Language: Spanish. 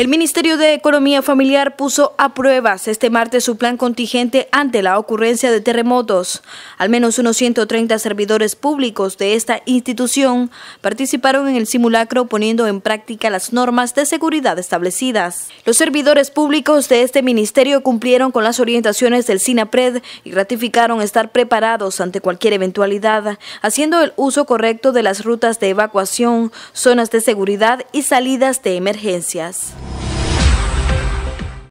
El Ministerio de Economía Familiar puso a pruebas este martes su plan contingente ante la ocurrencia de terremotos. Al menos unos 130 servidores públicos de esta institución participaron en el simulacro poniendo en práctica las normas de seguridad establecidas. Los servidores públicos de este ministerio cumplieron con las orientaciones del SINAPRED y ratificaron estar preparados ante cualquier eventualidad, haciendo el uso correcto de las rutas de evacuación, zonas de seguridad y salidas de emergencias.